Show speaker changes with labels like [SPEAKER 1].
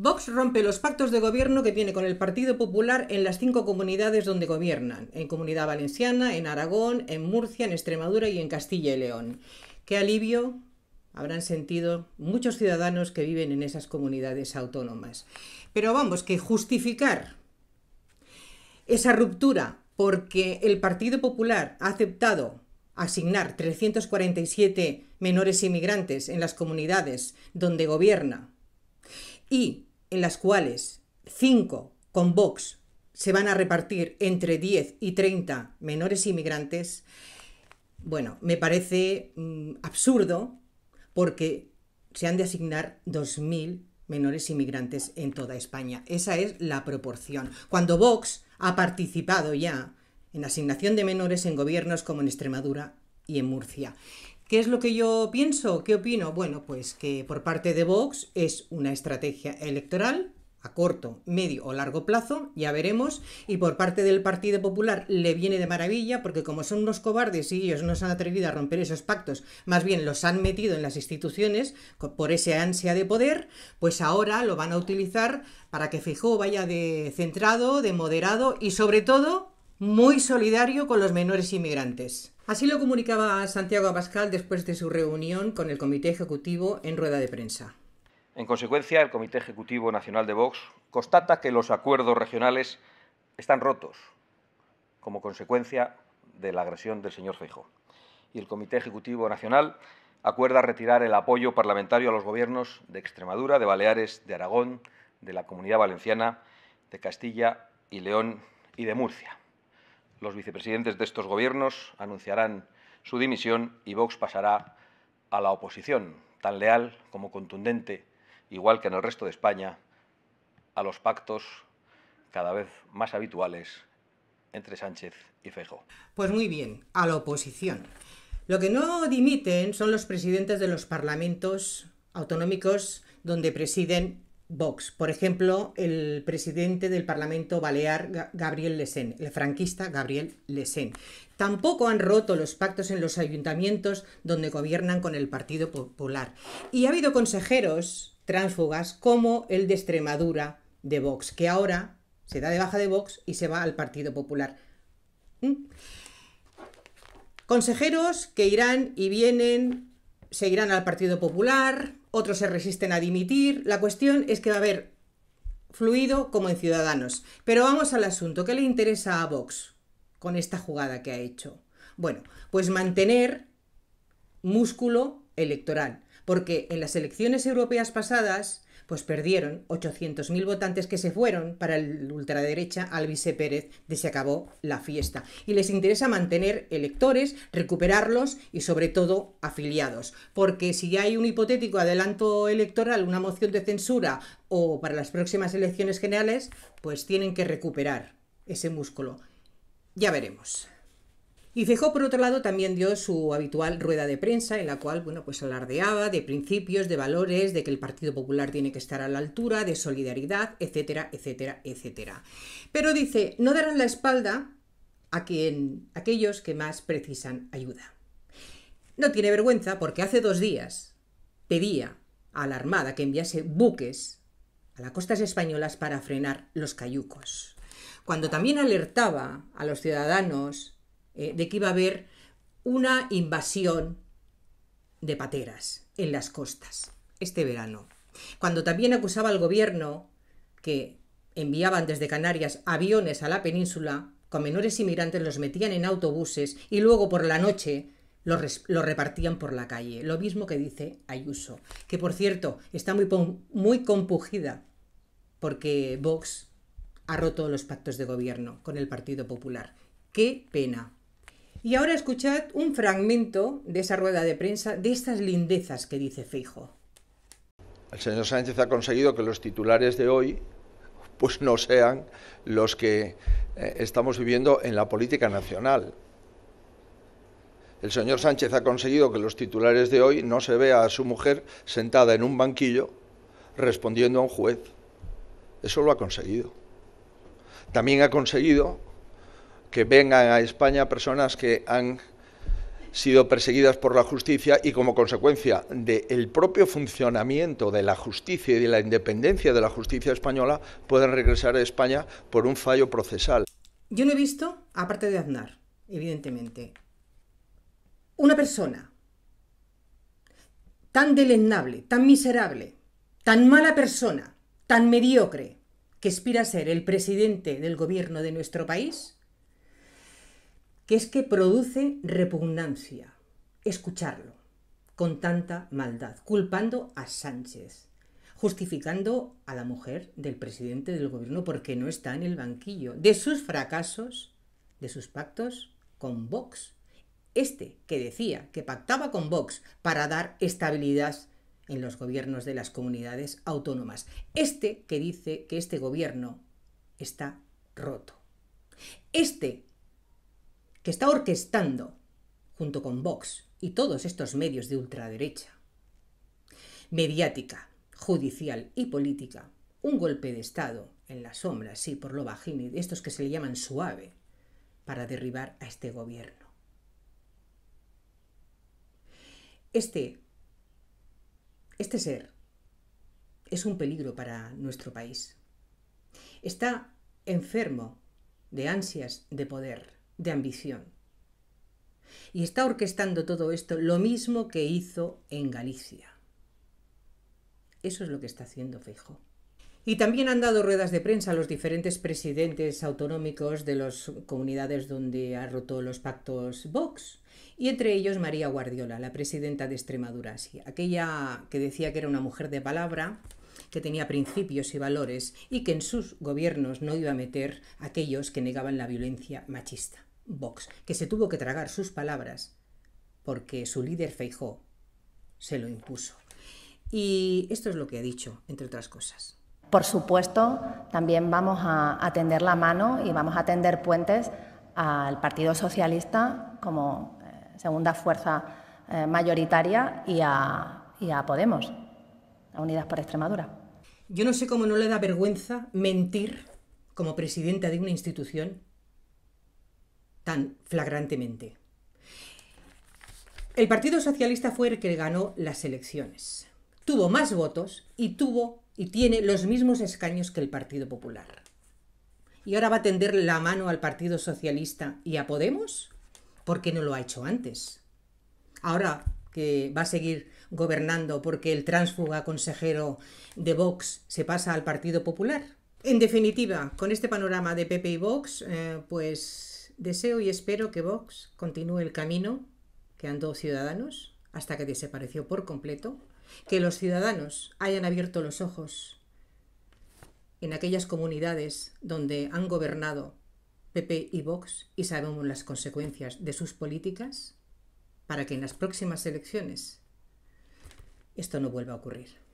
[SPEAKER 1] Vox rompe los pactos de gobierno que tiene con el Partido Popular en las cinco comunidades donde gobiernan, en Comunidad Valenciana, en Aragón, en Murcia, en Extremadura y en Castilla y León. Qué alivio habrán sentido muchos ciudadanos que viven en esas comunidades autónomas. Pero vamos, que justificar esa ruptura porque el Partido Popular ha aceptado asignar 347 menores inmigrantes en las comunidades donde gobierna y en las cuales 5 con Vox se van a repartir entre 10 y 30 menores inmigrantes, bueno, me parece mm, absurdo porque se han de asignar 2.000 menores inmigrantes en toda España. Esa es la proporción. Cuando Vox ha participado ya en asignación de menores en gobiernos como en Extremadura y en Murcia. ¿Qué es lo que yo pienso? ¿Qué opino? Bueno, pues que por parte de Vox es una estrategia electoral a corto, medio o largo plazo, ya veremos, y por parte del Partido Popular le viene de maravilla, porque como son unos cobardes y ellos no se han atrevido a romper esos pactos, más bien los han metido en las instituciones por esa ansia de poder, pues ahora lo van a utilizar para que Fijó vaya de centrado, de moderado y sobre todo muy solidario con los menores inmigrantes. Así lo comunicaba Santiago Abascal después de su reunión con el Comité Ejecutivo en rueda de prensa. En consecuencia, el Comité Ejecutivo Nacional de Vox constata que los acuerdos regionales están rotos como consecuencia de la agresión del señor Feijo. Y el Comité Ejecutivo Nacional acuerda retirar el apoyo parlamentario a los gobiernos de Extremadura, de Baleares, de Aragón, de la Comunidad Valenciana, de Castilla y León y de Murcia los vicepresidentes de estos gobiernos anunciarán su dimisión y Vox pasará a la oposición, tan leal como contundente, igual que en el resto de España, a los pactos cada vez más habituales entre Sánchez y Fejo. Pues muy bien, a la oposición. Lo que no dimiten son los presidentes de los parlamentos autonómicos donde presiden Vox. Por ejemplo, el presidente del Parlamento Balear, Gabriel Lesén, el franquista Gabriel Lesén. Tampoco han roto los pactos en los ayuntamientos donde gobiernan con el Partido Popular. Y ha habido consejeros tránsfugas como el de Extremadura de Vox, que ahora se da de baja de Vox y se va al Partido Popular. ¿Mm? Consejeros que irán y vienen Seguirán al Partido Popular, otros se resisten a dimitir. La cuestión es que va a haber fluido como en Ciudadanos. Pero vamos al asunto. ¿Qué le interesa a Vox con esta jugada que ha hecho? Bueno, pues mantener músculo electoral. Porque en las elecciones europeas pasadas pues perdieron 800.000 votantes que se fueron para el ultraderecha Alvise Pérez de Se acabó la fiesta. Y les interesa mantener electores, recuperarlos y sobre todo afiliados. Porque si hay un hipotético adelanto electoral, una moción de censura o para las próximas elecciones generales, pues tienen que recuperar ese músculo. Ya veremos. Y Fejó, por otro lado, también dio su habitual rueda de prensa, en la cual, bueno, pues alardeaba de principios, de valores, de que el Partido Popular tiene que estar a la altura, de solidaridad, etcétera, etcétera, etcétera. Pero dice, no darán la espalda a quien, a aquellos que más precisan ayuda. No tiene vergüenza porque hace dos días pedía a la Armada que enviase buques a las costas españolas para frenar los cayucos. Cuando también alertaba a los ciudadanos eh, de que iba a haber una invasión de pateras en las costas este verano. Cuando también acusaba al gobierno que enviaban desde Canarias aviones a la península, con menores inmigrantes los metían en autobuses y luego por la noche los, repartían por la calle. Lo mismo que dice Ayuso, que por cierto está muy, muy compugida porque Vox ha roto los pactos de gobierno con el Partido Popular. ¡Qué pena! Y ahora escuchad un fragmento de esa rueda de prensa de estas lindezas que dice fijo El señor Sánchez ha conseguido que los titulares de hoy pues no sean los que eh, estamos viviendo en la política nacional. El señor Sánchez ha conseguido que los titulares de hoy no se vea a su mujer sentada en un banquillo respondiendo a un juez. Eso lo ha conseguido. También ha conseguido que vengan a España personas que han sido perseguidas por la justicia y como consecuencia del propio funcionamiento de la justicia y de la independencia de la justicia española puedan regresar a España por un fallo procesal. Yo no he visto, aparte de Aznar, evidentemente, una persona tan deleznable, tan miserable, tan mala persona, tan mediocre, que aspira a ser el presidente del gobierno de nuestro país, que es que produce repugnancia escucharlo con tanta maldad, culpando a Sánchez, justificando a la mujer del presidente del gobierno porque no está en el banquillo, de sus fracasos, de sus pactos con Vox. Este que decía que pactaba con Vox para dar estabilidad en los gobiernos de las comunidades autónomas. Este que dice que este gobierno está roto. Este que está orquestando, junto con Vox y todos estos medios de ultraderecha, mediática, judicial y política, un golpe de Estado en la sombra, sí, por lo bajín, y de estos que se le llaman suave, para derribar a este gobierno. Este, este ser es un peligro para nuestro país. Está enfermo de ansias de poder de ambición. Y está orquestando todo esto lo mismo que hizo en Galicia. Eso es lo que está haciendo Feijóo. Y también han dado ruedas de prensa a los diferentes presidentes autonómicos de las comunidades donde ha roto los pactos Vox, y entre ellos María Guardiola, la presidenta de Extremadura, aquella que decía que era una mujer de palabra, que tenía principios y valores y que en sus gobiernos no iba a meter a aquellos que negaban la violencia machista. Vox, que se tuvo que tragar sus palabras porque su líder Feijó se lo impuso. Y esto es lo que ha dicho, entre otras cosas. Por supuesto, también vamos a, tender la mano y vamos a tender puentes al Partido Socialista como eh, segunda fuerza eh, mayoritaria y a, y a Podemos, a Unidas por Extremadura. Yo no sé cómo no le da vergüenza mentir como presidenta de una institución tan flagrantemente. El Partido Socialista fue el que ganó las elecciones. Tuvo más votos y tuvo y tiene los mismos escaños que el Partido Popular. ¿Y ahora va a tender la mano al Partido Socialista y a Podemos? porque no lo ha hecho antes? Ahora que va a seguir gobernando porque el tránsfuga consejero de Vox se pasa al Partido Popular. En definitiva, con este panorama de Pepe y Vox, eh, pues Deseo y espero que Vox continúe el camino que andó Ciudadanos hasta que desapareció por completo, que los ciudadanos hayan abierto los ojos en aquellas comunidades donde han gobernado PP y Vox y sabemos las consecuencias de sus políticas para que en las próximas elecciones esto no vuelva a ocurrir.